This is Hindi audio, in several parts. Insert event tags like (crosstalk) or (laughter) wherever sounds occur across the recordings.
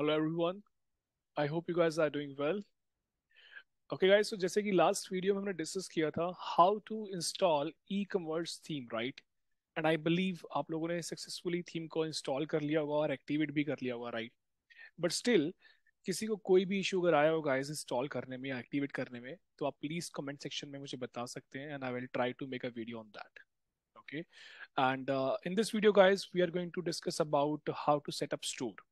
Hello everyone I hope you guys are doing well okay guys तो जैसे कि लास्ट वीडियो में हमने डिस्कस किया था how to install e commerce theme right and I believe आप लोगों ने सक्सेसफुली थीम को इंस्टॉल कर लिया होगा और एक्टिवेट भी कर लिया होगा राइट बट स्टिल किसी को कोई भी इशू अगर आया होगा गाइस इंस्टॉल करने में या एक्टिवेट करने में तो आप प्लीज़ कमेंट सेक्शन में मुझे बता सकते हैं and I will try to make a video on that okay and in this video guys we are going to discuss about how to set up store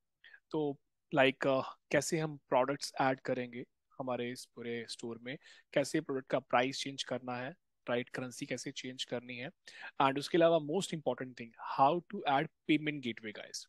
तो लाइक like, uh, कैसे हम प्रोडक्ट्स ऐड करेंगे हमारे इस पूरे स्टोर में कैसे प्रोडक्ट का प्राइस चेंज करना है राइट करेंसी कैसे चेंज करनी है एंड उसके अलावा most important thing how to add payment gateway guys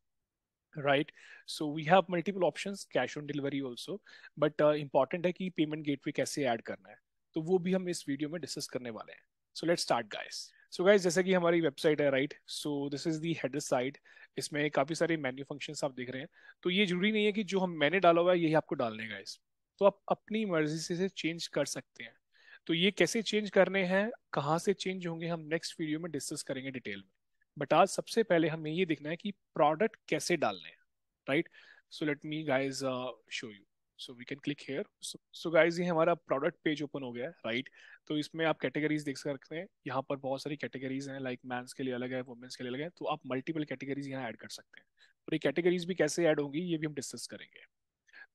right so we have multiple options cash on delivery also but important है कि पेमेंट गेटवे कैसे ऐड करना है तो वो भी हम इस वीडियो में डिस्कस करने वाले हैं so let's start guys so guys जैसे कि हमारी वेबसाइट है right so this is the header site इसमें काफ़ी सारे मेन्यू फंक्शन आप देख रहे हैं तो ये जरूरी नहीं है कि जो हम मैंने डाला हुआ है यही आपको डालने का इस तो आप अपनी मर्जी से इसे चेंज कर सकते हैं तो ये कैसे चेंज करने हैं कहाँ से चेंज होंगे हम नेक्स्ट वीडियो में डिस्कस करेंगे डिटेल में बट आज सबसे पहले हमें ये देखना है कि प्रोडक्ट कैसे डालने हैं right so let me guys show you so we can click here so guys ये हमारा प्रोडक्ट पेज ओपन हो गया है राइट तो इसमें आप कैटेगरीज देख सकते हैं यहाँ पर बहुत सारी कैटेगरीज हैं लाइक मैंस के लिए अलग है वुमेंस के लिए अलग है तो आप मल्टीपल कैटेगरीज यहाँ ऐड कर सकते हैं और ये कैटेगरीज भी कैसे ऐड होंगी ये भी हम डिस्कस करेंगे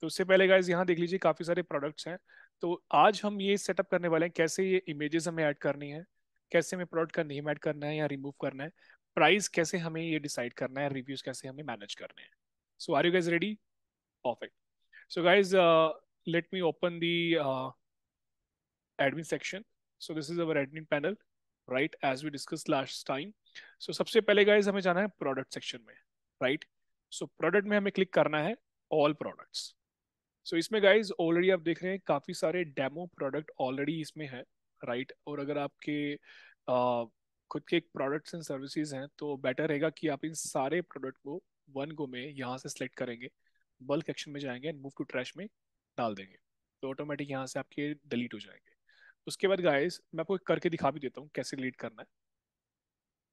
तो उससे पहले गाइज यहाँ देख लीजिए काफ़ी सारे प्रोडक्ट्स हैं तो आज हम ये सेटअप करने वाले हैं कैसे ये इमेजेस हमें ऐड करनी है कैसे हमें प्रोडक्ट का नेम ऐड करना है या रिमूव करना है प्राइस कैसे हमें ये डिसाइड करना है रिव्यूज कैसे हमें मैनेज करने हैं so are you guys ready perfect So guys, uh, let me open the uh, admin section. So this is our admin panel, right? As we discussed last time. So सबसे पहले guys हमें जाना है product section में, right? So product में हमें click करना है all products. So इसमें guys already आप देख रहे हैं काफी सारे demo product already इसमें है, right? और अगर आपके uh, खुद के एक प्रोडक्ट्स एंड सर्विसेज हैं तो बेटर रहेगा कि आप इन सारे प्रोडक्ट को वन गो में यहाँ से सिलेक्ट करेंगे बल्क एक्शन में जाएंगे एंड मूव टू ट्रैश में डाल देंगे तो ऑटोमेटिक यहाँ से आपके डिलीट हो जाएंगे उसके बाद गाइस मैं आपको करके दिखा भी देता हूँ कैसे डिलीट करना है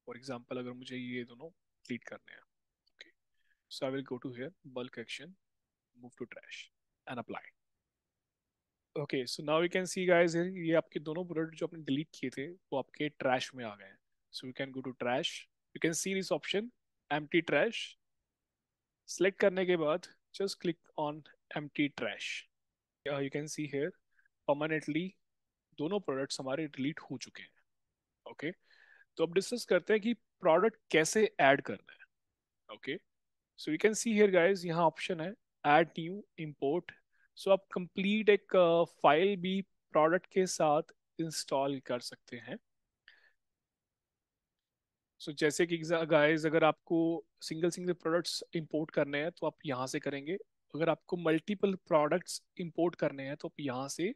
फॉर एग्जाम्पल अगर मुझे ये दोनों डिलीट करने हैं okay so I will go to here bulk action move to trash and apply okay so now you can see guys ये आपके दोनों प्रोडक्ट जो आपने डिलीट किए थे वो आपके ट्रैश में आ गए हैं so you can go to trash you can see this option एम ट्रैश सेलेक्ट करने के बाद just click on empty trash uh, you can see here permanently दोनों प्रोडक्ट्स हमारे डिलीट हो चुके हैं ओके okay? तो अब डिस्कस करते हैं कि प्रोडक्ट कैसे ऐड करना है okay so you can see here guys यहाँ ऑप्शन है ऐड न्यू इंपोर्ट सो आप कंप्लीट एक फाइल uh, भी प्रोडक्ट के साथ इंस्टॉल कर सकते हैं सो so, जैसे कि गाइस अगर आपको सिंगल सिंगल प्रोडक्ट्स इंपोर्ट करने हैं तो आप यहाँ से करेंगे अगर आपको मल्टीपल प्रोडक्ट्स इंपोर्ट करने हैं तो आप यहाँ से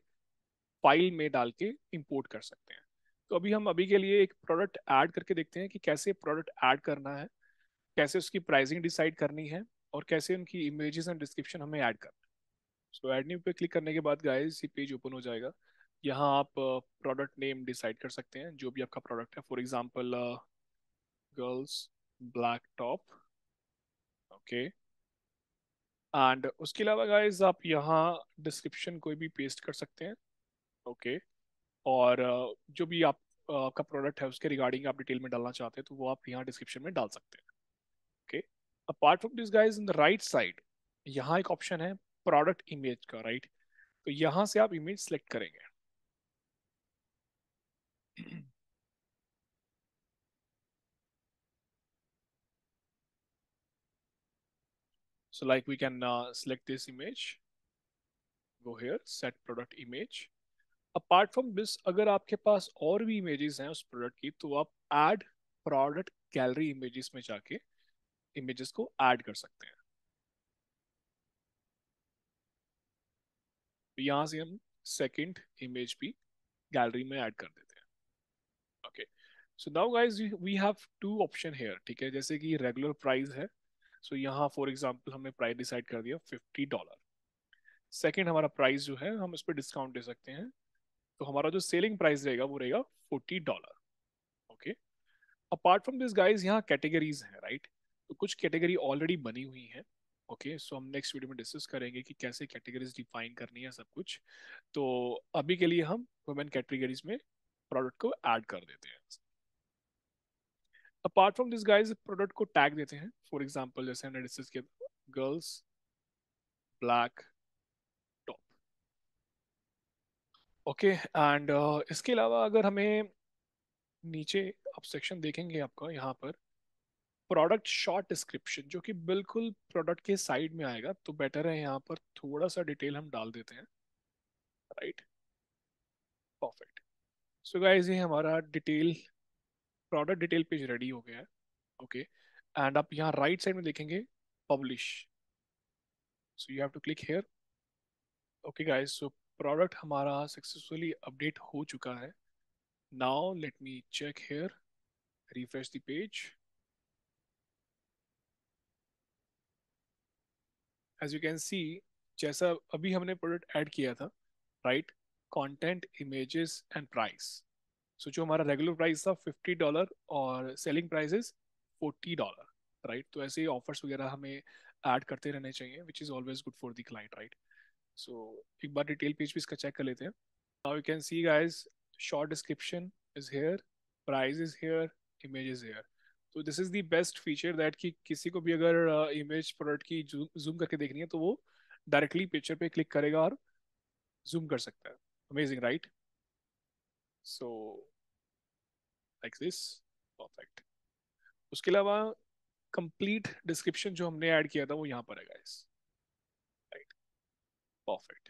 फाइल में डाल के इंपोर्ट कर सकते हैं तो अभी हम अभी के लिए एक प्रोडक्ट ऐड करके देखते हैं कि कैसे प्रोडक्ट ऐड करना है कैसे उसकी प्राइसिंग डिसाइड करनी है और कैसे उनकी इमेजेस एंड डिस्क्रिप्शन हमें ऐड करना है सो एड न्यू पे क्लिक करने के बाद गाइस ये पेज ओपन हो जाएगा यहाँ आप प्रोडक्ट नेम डिसाइड कर सकते हैं जो भी आपका प्रोडक्ट है for example girls black top okay and उसके अलावा गाइज आप यहाँ डिस्क्रिप्शन कोई भी पेस्ट कर सकते हैं ओके okay. और uh, जो भी आप uh, का प्रोडक्ट है उसके रिगार्डिंग आप डिटेल में डालना चाहते हैं तो वो आप यहाँ डिस्क्रिप्शन में डाल सकते हैं okay apart from this guys in the right side यहाँ एक ऑप्शन है प्रोडक्ट इमेज का राइट right? तो यहाँ से आप इमेज सेलेक्ट करेंगे (clears throat) So like we can uh, select this image, go here, set product image. Apart from this अगर आपके पास और भी इमेजेस हैं उस प्रोडक्ट की तो आप ऐड प्रोडक्ट गैलरी इमेजेस में जाके इमेजेस को ऐड कर सकते हैं तो यहाँ से हम सेकंड इमेज भी गैलरी में ऐड कर देते हैं okay so now guys we have two option here ठीक है जैसे कि रेगुलर प्राइस है सो यहाँ फॉर एग्जाम्पल हमने प्राइस डिसाइड कर दिया फिफ्टी डॉलर सेकेंड हमारा प्राइस जो है हम इस पर डिस्काउंट दे सकते हैं तो हमारा जो सेलिंग प्राइस रहेगा वो रहेगा forty dollar okay apart from this guys यहाँ कैटेगरीज हैं राइट तो कुछ कैटेगरी ऑलरेडी बनी हुई हैं ओके okay, सो so हम नेक्स्ट वीडियो में डिस्कस करेंगे कि कैसे कैटेगरीज डिफाइन करनी है सब कुछ तो अभी के लिए हम वुमेन कैटेगरीज में प्रोडक्ट को ऐड कर देते हैं apart from this guys product को टैग देते हैं फॉर एग्जांपल जैसे हमने girls black top okay and इसके अलावा अगर हमें नीचे आप सेक्शन देखेंगे आपका यहाँ पर प्रोडक्ट शॉर्ट डिस्क्रिप्शन जो कि बिल्कुल प्रोडक्ट के साइड में आएगा तो बेटर है यहाँ पर थोड़ा सा डिटेल हम डाल देते हैं राइट परफेक्ट सो गाइज ये हमारा detail product detail page ready हो गया है ओके एंड आप यहाँ राइट साइड में देखेंगे publish so you have to click here okay guys so product हमारा सक्सेसफुली अपडेट हो चुका है now let me check here refresh the page as you can see जैसा अभी हमने प्रोडक्ट ऐड किया था right content images and price so जो हमारा रेगुलर प्राइस था फिफ्टी डॉलर और selling price forty dollar right तो ऐसे ही ऑफर्स वगैरह हमें ऐड करते रहने चाहिए which is always good for the client right so एक बार डिटेल पेज भी इसका चेक कर लेते हैं now you can see guys short description is here price is here image is here तो this is the best feature that कि किसी को भी अगर इमेज प्रोडक्ट की जूम करके देखनी है तो वो डायरेक्टली पिक्चर पे क्लिक करेगा और जूम कर सकता है amazing right right? So like this perfect उसके अलावा कंप्लीट डिस्क्रिप्शन जो हमने ऐड किया था वो यहाँ पर है guys right perfect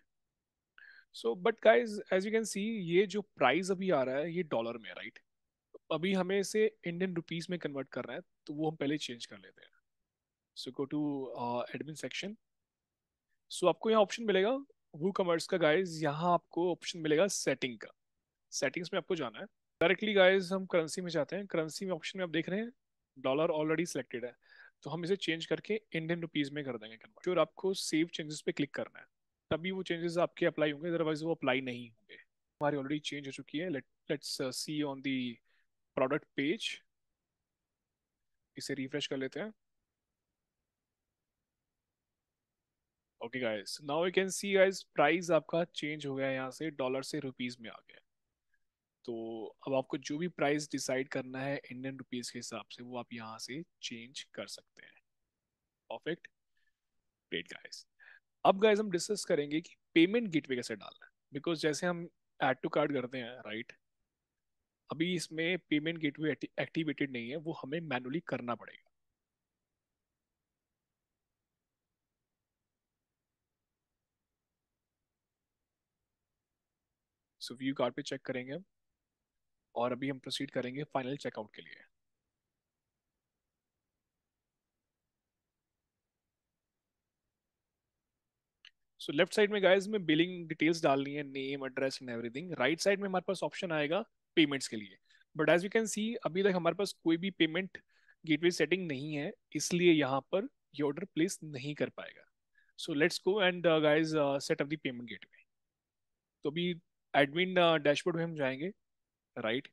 so but guys as you can see ये जो प्राइस अभी आ रहा है ये डॉलर में राइट right? अभी हमें इसे इंडियन रुपीज में कन्वर्ट कर रहे हैं तो वो हम पहले चेंज कर लेते हैं so go to admin section so आपको यहाँ ऑप्शन मिलेगा वो कमर्स का गाइज यहाँ आपको ऑप्शन मिलेगा सेटिंग का सेटिंग्स में आपको जाना है डायरेक्टली गाइज हम करेंसी में जाते हैं करेंसी में ऑप्शन में आप देख रहे हैं डॉलर ऑलरेडी सिलेक्टेड है तो हम इसे चेंज करके इंडियन रुपीज में कर देंगे कन्वर्ट और आपको सेव चेंजेस पे क्लिक करना है तभी वो चेंजेस आपके अप्लाई होंगे अदरवाइज वो अप्लाई नहीं होंगे हमारी ऑलरेडी चेंज हो चुकी है let's see on the product page इसे रिफ्रेश कर लेते हैं okay guys now you can see guys price आपका चेंज हो गया है यहाँ से डॉलर से रुपीज में आ गया तो अब आपको जो भी प्राइस डिसाइड करना है इंडियन रुपीज के हिसाब से वो आप यहाँ से चेंज कर सकते हैं परफेक्ट ग्रेट गाइस अब गाइस हम डिस्कस करेंगे कि पेमेंट गेटवे कैसे डालना है बिकॉज जैसे हम एड टू कार्ड करते हैं राइट right? अभी इसमें पेमेंट गेटवे एक्टिवेटेड नहीं है वो हमें मैनुअली करना पड़ेगा सो व्यू कार्ड पे चेक करेंगे हम और अभी हम प्रोसीड करेंगे फाइनल चेकआउट के लिए सो लेफ्ट साइड में गाइस में बिलिंग डिटेल्स डालनी है name address and everything right side में हमारे पास ऑप्शन आएगा पेमेंट्स के लिए but as you can see अभी तक हमारे पास कोई भी पेमेंट गेटवे सेटिंग नहीं है इसलिए यहाँ पर ये ऑर्डर प्लेस नहीं कर पाएगा so let's go and guys set up the payment gateway तो अभी एडमिन डैशबोर्ड uh, में हम जाएंगे right?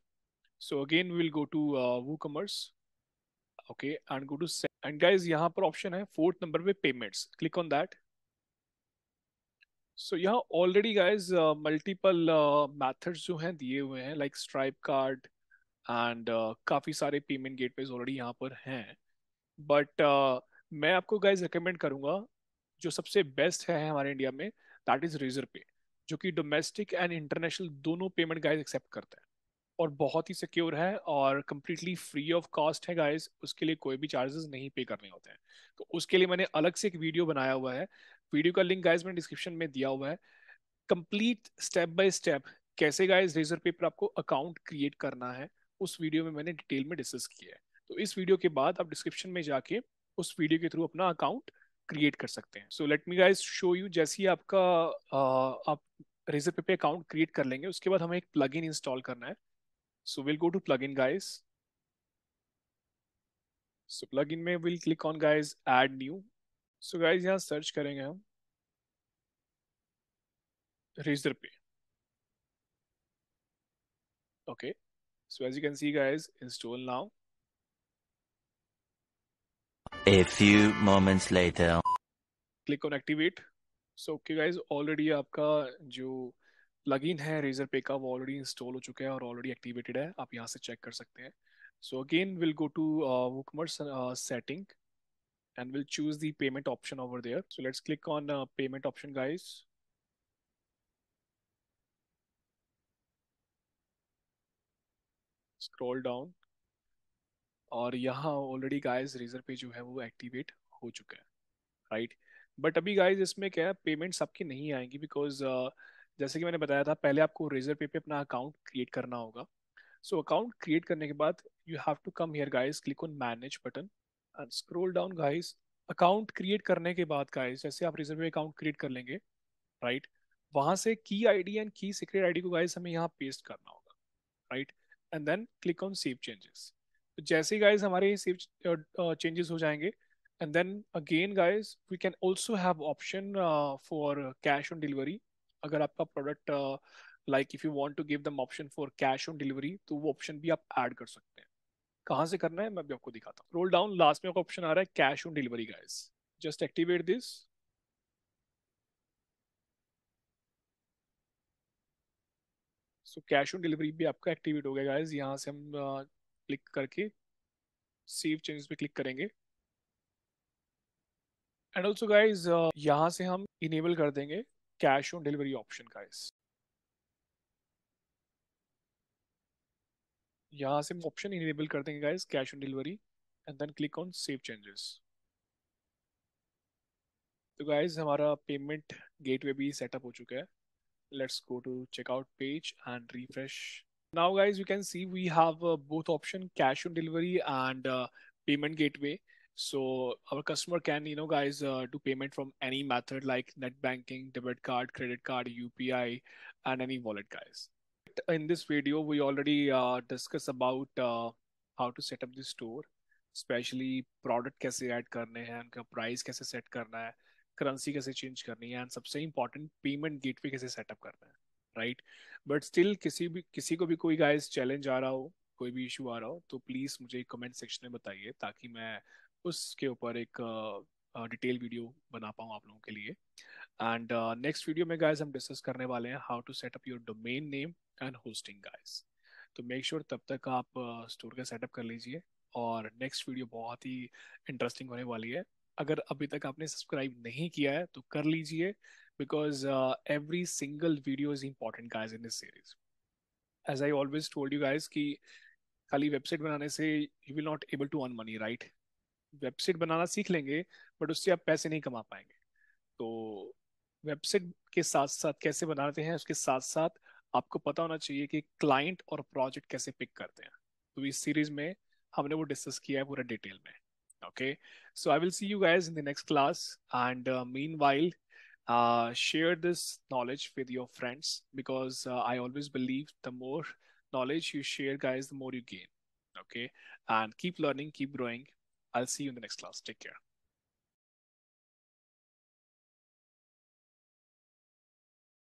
So again, we'll go to uh, WooCommerce. Okay, and go to set. And guys, यहाँ पर option है fourth number पे payments. Click on that. So so, यहाँ ऑलरेडी गाइज मल्टीपल मेथड्स जो हैं दिए हुए हैं लाइक स्ट्राइप कार्ड एंड काफ़ी सारे पेमेंट गेटवेज ऑलरेडी यहाँ पर हैं बट uh, मैं आपको गाइज रिकमेंड करूँगा जो सबसे बेस्ट है हमारे इंडिया में दैट इज़ रेजर पे जो कि डोमेस्टिक एंड इंटरनेशनल दोनों पेमेंट गाइज एक्सेप्ट करते हैं और बहुत ही सिक्योर है और कम्प्लीटली फ्री ऑफ कॉस्ट है गाइज उसके लिए कोई भी चार्जेस नहीं पे करने होते हैं तो उसके लिए मैंने अलग से एक वीडियो बनाया हुआ है वीडियो का लिंक गाइज मैंने डिस्क्रिप्शन में दिया हुआ है कंप्लीट स्टेप बाय स्टेप कैसे गाइज रेजर पे पर आपको अकाउंट क्रिएट करना है उस वीडियो में मैंने डिटेल में डिस्कस किया है तो इस वीडियो के बाद आप डिस्क्रिप्शन में जाके उस वीडियो के थ्रू अपना अकाउंट क्रिएट कर सकते हैं so let me guys show you जैसे ही आपका आ, आप रेजर पे पे अकाउंट क्रिएट कर लेंगे उसके बाद हमें एक प्लग इंस्टॉल करना है So we'll go to plugin guys. So plugin may we we'll click on guys add new. So guys yeah search करेंगे हम Razer Pay. Okay. So as you can see guys install now. A few moments later. Click on activate. So okay guys already आपका जो लगइन है रेजर पे का वो ऑलरेडी इंस्टॉल हो चुका है और ऑलरेडी एक्टिवेटेड है आप यहाँ से चेक कर सकते हैं so again will go to WooCommerce setting and we'll choose the payment option over there. So let's click on uh, payment option guys. Scroll down. और यहाँ ऑलरेडी गाइस रेजर पे जो है वो एक्टिवेट हो चुका है राइट right? बट अभी गाइस इसमें क्या है पेमेंट्स आपकी नहीं आएंगी बिकॉज uh, जैसे कि मैंने बताया था पहले आपको रेजर पे पे अपना अकाउंट क्रिएट करना होगा सो अकाउंट क्रिएट करने के बाद you have to come here guys click on manage button and scroll down guys account create करने के बाद गाइस जैसे आप रिजर्व अकाउंट क्रिएट कर लेंगे राइट right? वहां से key ID and key secret ID को गाइस हमें यहाँ पेस्ट करना होगा right and then click on save changes तो जैसे गाइस हमारे सेव चेंजेस हो जाएंगे and then again guys we can also have option for cash on delivery अगर आपका product like if you want to give them option for cash on delivery तो वो ऑप्शन भी आप ऐड कर सकते हैं कहाँ से करना है मैं भी आपको दिखाता हूँ रोल डाउन लास्ट में आपका ऑप्शन आ रहा है cash on delivery guys just activate this so cash on delivery भी आपका एक्टिवेट हो गया गाइज यहाँ से हम क्लिक करके सेव चेंजेस पे क्लिक करेंगे एंड ऑल्सो गाइज यहाँ से हम इनेबल कर देंगे cash on delivery option guys यहाँ से हम ऑप्शन इनेबल कर देंगे guys cash on delivery and then click on save changes तो गाइस हमारा पेमेंट गेटवे भी सेटअप हो चुका है let's go to checkout page and refresh now guys you can see we have both option cash on delivery and payment gateway So our customer can, you know, guys, uh, do payment from any method like net banking, debit card, credit card, UPI, and any wallet, guys. In this video, we already uh, discuss about uh, how to set up the store, especially product कैसे add करने हैं, उनका price कैसे set करना है, currency कैसे change करनी है, and सबसे important payment gateway कैसे setup करना है, right? But still किसी भी किसी को भी कोई guys challenge आ रहा हो कोई भी इशू आ रहा हो तो प्लीज मुझे कमेंट सेक्शन में बताइए ताकि मैं उसके ऊपर एक डिटेल वीडियो बना पाऊँ आप लोगों के लिए एंड नेक्स्ट वीडियो में गाइज हम डिस्कस करने वाले हैं how to setup your domain name and hosting guys तो मेक श्योर तब तक आप स्टोर का सेटअप कर लीजिए और नेक्स्ट वीडियो बहुत ही इंटरेस्टिंग होने वाली है अगर अभी तक आपने सब्सक्राइब नहीं किया है तो कर लीजिए because every single video is important guys in this series as I always told you guys कि खाली वेबसाइट बनाने से you will not able to earn money right website बनाना सीख लेंगे बट उससे आप पैसे नहीं कमा पाएंगे तो वेबसाइट के साथ साथ कैसे बनाते हैं उसके साथ साथ आपको पता होना चाहिए कि क्लाइंट और प्रोजेक्ट कैसे पिक करते हैं तो इस सीरीज में हमने वो डिस्कस किया है पूरा डिटेल में okay so I will see you guys in the next class and meanwhile share this knowledge with your friends because I always believe the more knowledge you share share guys the more you okay and keep learning keep growing I'll see you in the next class. Take care.